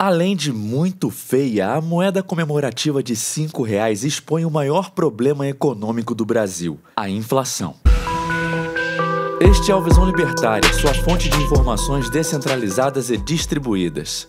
Além de muito feia, a moeda comemorativa de R$ reais expõe o maior problema econômico do Brasil, a inflação. Este é o Visão Libertária, sua fonte de informações descentralizadas e distribuídas.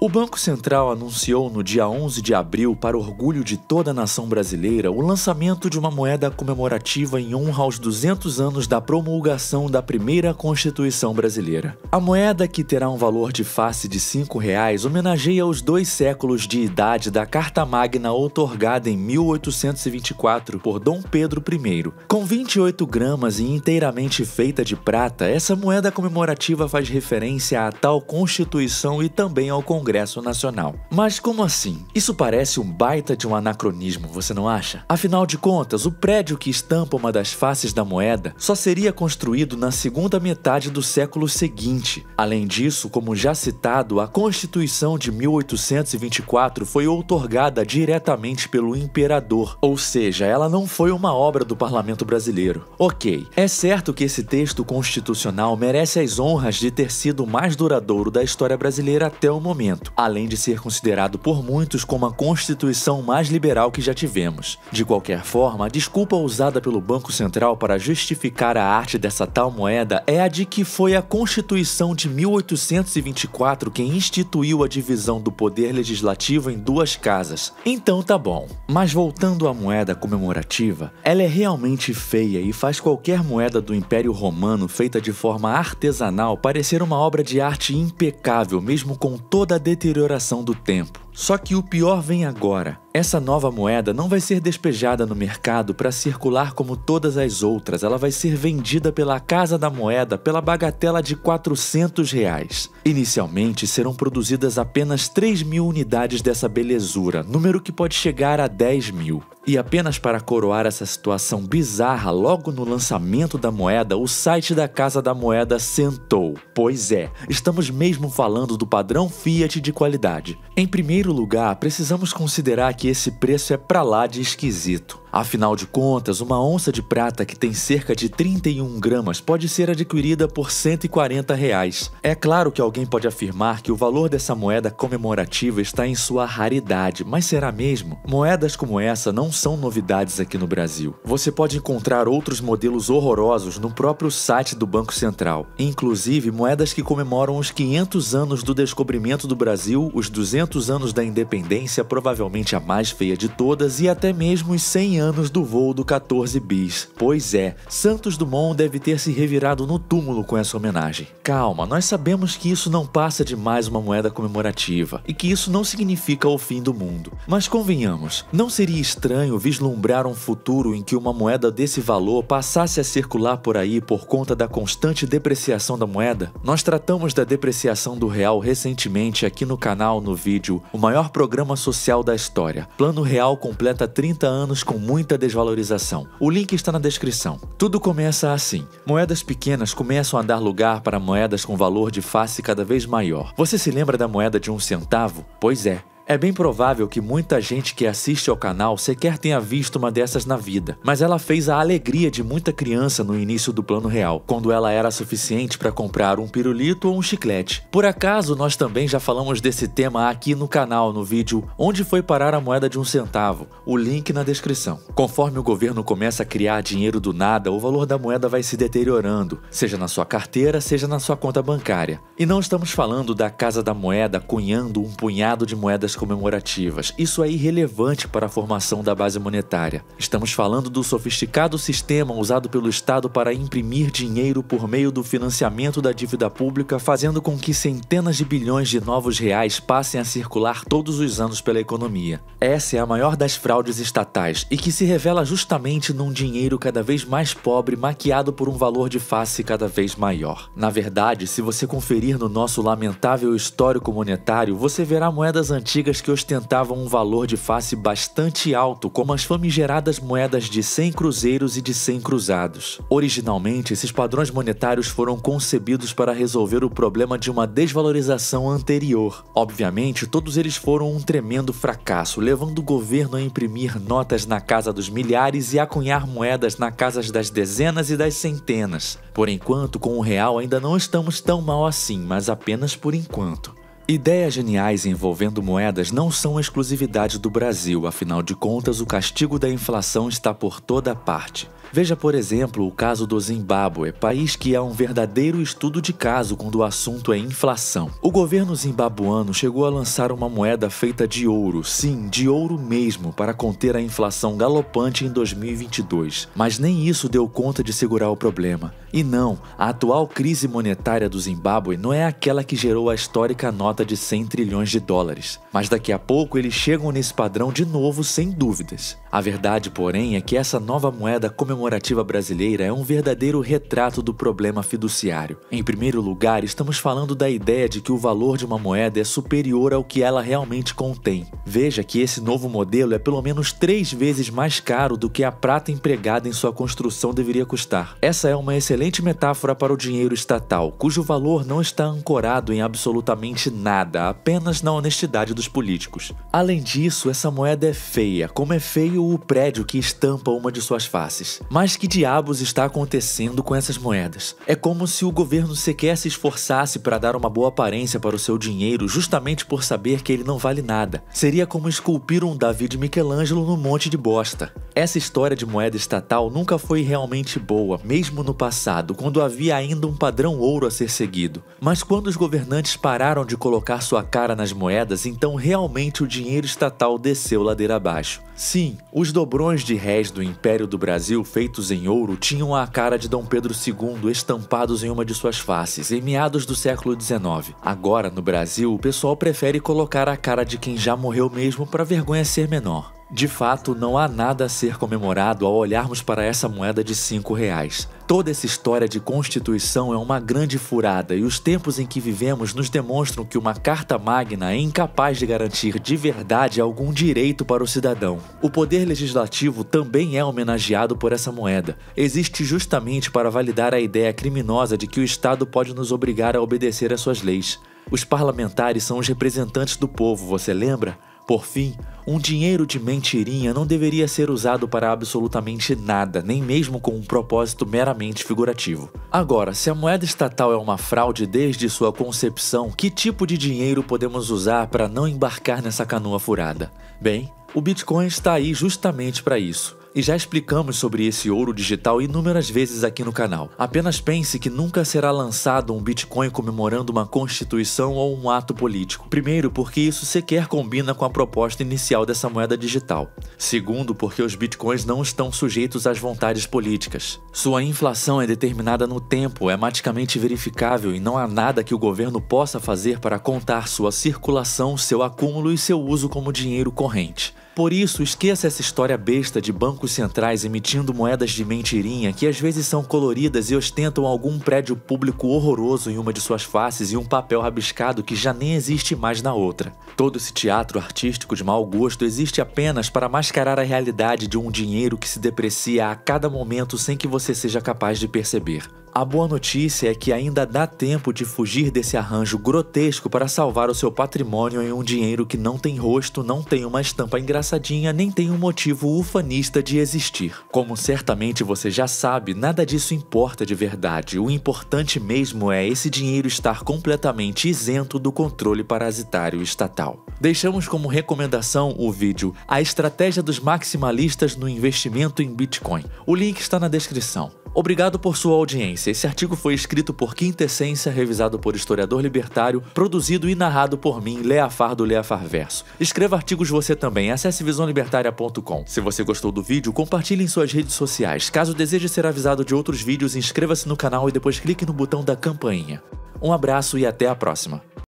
O Banco Central anunciou no dia 11 de abril, para orgulho de toda a nação brasileira, o lançamento de uma moeda comemorativa em honra aos 200 anos da promulgação da primeira Constituição brasileira. A moeda, que terá um valor de face de R$ 5,00, homenageia os dois séculos de idade da Carta Magna outorgada em 1824 por Dom Pedro I. Com 28 gramas e inteiramente feita de prata, essa moeda comemorativa faz referência à tal Constituição e também ao Congresso Congresso Nacional. Mas como assim? Isso parece um baita de um anacronismo, você não acha? Afinal de contas, o prédio que estampa uma das faces da moeda só seria construído na segunda metade do século seguinte. Além disso, como já citado, a Constituição de 1824 foi outorgada diretamente pelo imperador, ou seja, ela não foi uma obra do parlamento brasileiro. Ok, é certo que esse texto constitucional merece as honras de ter sido o mais duradouro da história brasileira até o momento além de ser considerado por muitos como a constituição mais liberal que já tivemos. De qualquer forma, a desculpa usada pelo Banco Central para justificar a arte dessa tal moeda é a de que foi a Constituição de 1824 quem instituiu a divisão do poder legislativo em duas casas. Então tá bom. Mas voltando à moeda comemorativa, ela é realmente feia e faz qualquer moeda do Império Romano feita de forma artesanal parecer uma obra de arte impecável, mesmo com toda a deterioração do tempo. Só que o pior vem agora. Essa nova moeda não vai ser despejada no mercado para circular como todas as outras, ela vai ser vendida pela Casa da Moeda pela bagatela de 400 reais. Inicialmente serão produzidas apenas 3 mil unidades dessa belezura, número que pode chegar a 10 mil. E apenas para coroar essa situação bizarra, logo no lançamento da moeda, o site da Casa da Moeda sentou. Pois é, estamos mesmo falando do padrão Fiat de qualidade. Em primeiro primeiro lugar, precisamos considerar que esse preço é para lá de esquisito. Afinal de contas, uma onça de prata que tem cerca de 31 gramas pode ser adquirida por 140 reais. É claro que alguém pode afirmar que o valor dessa moeda comemorativa está em sua raridade, mas será mesmo? Moedas como essa não são novidades aqui no Brasil. Você pode encontrar outros modelos horrorosos no próprio site do Banco Central, inclusive moedas que comemoram os 500 anos do descobrimento do Brasil, os 200 anos da independência, provavelmente a mais feia de todas, e até mesmo os 100 anos do voo do 14 bis. Pois é, Santos Dumont deve ter se revirado no túmulo com essa homenagem. Calma, nós sabemos que isso não passa de mais uma moeda comemorativa e que isso não significa o fim do mundo. Mas convenhamos, não seria estranho vislumbrar um futuro em que uma moeda desse valor passasse a circular por aí por conta da constante depreciação da moeda? Nós tratamos da depreciação do real recentemente aqui no canal no vídeo O maior programa social da história. Plano Real completa 30 anos com muita desvalorização. O link está na descrição. Tudo começa assim. Moedas pequenas começam a dar lugar para moedas com valor de face cada vez maior. Você se lembra da moeda de um centavo? Pois é. É bem provável que muita gente que assiste ao canal sequer tenha visto uma dessas na vida, mas ela fez a alegria de muita criança no início do plano real, quando ela era suficiente para comprar um pirulito ou um chiclete. Por acaso, nós também já falamos desse tema aqui no canal no vídeo Onde foi parar a moeda de um centavo, o link na descrição. Conforme o governo começa a criar dinheiro do nada, o valor da moeda vai se deteriorando, seja na sua carteira, seja na sua conta bancária. E não estamos falando da casa da moeda cunhando um punhado de moedas comemorativas. Isso é irrelevante para a formação da base monetária. Estamos falando do sofisticado sistema usado pelo Estado para imprimir dinheiro por meio do financiamento da dívida pública, fazendo com que centenas de bilhões de novos reais passem a circular todos os anos pela economia. Essa é a maior das fraudes estatais e que se revela justamente num dinheiro cada vez mais pobre maquiado por um valor de face cada vez maior. Na verdade, se você conferir no nosso lamentável histórico monetário, você verá moedas antigas que ostentavam um valor de face bastante alto, como as famigeradas moedas de 100 cruzeiros e de 100 cruzados. Originalmente, esses padrões monetários foram concebidos para resolver o problema de uma desvalorização anterior. Obviamente, todos eles foram um tremendo fracasso, levando o governo a imprimir notas na casa dos milhares e acunhar moedas na casa das dezenas e das centenas. Por enquanto, com o real ainda não estamos tão mal assim, mas apenas por enquanto. Ideias geniais envolvendo moedas não são exclusividade do Brasil, afinal de contas, o castigo da inflação está por toda parte. Veja, por exemplo, o caso do Zimbábue, país que é um verdadeiro estudo de caso quando o assunto é inflação. O governo zimbabuano chegou a lançar uma moeda feita de ouro, sim, de ouro mesmo, para conter a inflação galopante em 2022. Mas nem isso deu conta de segurar o problema. E não, a atual crise monetária do Zimbábue não é aquela que gerou a histórica nota de 100 trilhões de dólares. Mas daqui a pouco eles chegam nesse padrão de novo, sem dúvidas. A verdade, porém, é que essa nova moeda começou comemorativa brasileira é um verdadeiro retrato do problema fiduciário. Em primeiro lugar, estamos falando da ideia de que o valor de uma moeda é superior ao que ela realmente contém. Veja que esse novo modelo é pelo menos três vezes mais caro do que a prata empregada em sua construção deveria custar. Essa é uma excelente metáfora para o dinheiro estatal, cujo valor não está ancorado em absolutamente nada, apenas na honestidade dos políticos. Além disso, essa moeda é feia, como é feio o prédio que estampa uma de suas faces. Mas que diabos está acontecendo com essas moedas? É como se o governo sequer se esforçasse para dar uma boa aparência para o seu dinheiro justamente por saber que ele não vale nada. Seria seria como esculpir um Davi de Michelangelo no monte de bosta. Essa história de moeda estatal nunca foi realmente boa, mesmo no passado, quando havia ainda um padrão ouro a ser seguido. Mas quando os governantes pararam de colocar sua cara nas moedas, então realmente o dinheiro estatal desceu ladeira abaixo. Sim, os dobrões de réis do Império do Brasil feitos em ouro tinham a cara de Dom Pedro II estampados em uma de suas faces, em meados do século XIX. Agora, no Brasil, o pessoal prefere colocar a cara de quem já morreu o mesmo para a vergonha ser menor. De fato, não há nada a ser comemorado ao olharmos para essa moeda de cinco reais. Toda essa história de constituição é uma grande furada e os tempos em que vivemos nos demonstram que uma carta magna é incapaz de garantir de verdade algum direito para o cidadão. O poder legislativo também é homenageado por essa moeda. Existe justamente para validar a ideia criminosa de que o Estado pode nos obrigar a obedecer às suas leis. Os parlamentares são os representantes do povo, você lembra? Por fim, um dinheiro de mentirinha não deveria ser usado para absolutamente nada, nem mesmo com um propósito meramente figurativo. Agora, se a moeda estatal é uma fraude desde sua concepção, que tipo de dinheiro podemos usar para não embarcar nessa canoa furada? Bem, o Bitcoin está aí justamente para isso. E já explicamos sobre esse ouro digital inúmeras vezes aqui no canal. Apenas pense que nunca será lançado um Bitcoin comemorando uma constituição ou um ato político. Primeiro, porque isso sequer combina com a proposta inicial dessa moeda digital. Segundo, porque os Bitcoins não estão sujeitos às vontades políticas. Sua inflação é determinada no tempo, é maticamente verificável e não há nada que o governo possa fazer para contar sua circulação, seu acúmulo e seu uso como dinheiro corrente. Por isso, esqueça essa história besta de bancos centrais emitindo moedas de mentirinha que às vezes são coloridas e ostentam algum prédio público horroroso em uma de suas faces e um papel rabiscado que já nem existe mais na outra. Todo esse teatro artístico de mau gosto existe apenas para mascarar a realidade de um dinheiro que se deprecia a cada momento sem que você seja capaz de perceber. A boa notícia é que ainda dá tempo de fugir desse arranjo grotesco para salvar o seu patrimônio em um dinheiro que não tem rosto, não tem uma estampa engraçadinha, nem tem um motivo ufanista de existir. Como certamente você já sabe, nada disso importa de verdade. O importante mesmo é esse dinheiro estar completamente isento do controle parasitário estatal. Deixamos como recomendação o vídeo A Estratégia dos Maximalistas no Investimento em Bitcoin. O link está na descrição. Obrigado por sua audiência. Quintessência. Esse artigo foi escrito por Quintessência, revisado por Historiador Libertário, produzido e narrado por mim, Leafar do Leafar Verso. Escreva artigos você também, acesse visãolibertária.com. Se você gostou do vídeo, compartilhe em suas redes sociais. Caso deseje ser avisado de outros vídeos, inscreva-se no canal e depois clique no botão da campainha. Um abraço e até a próxima!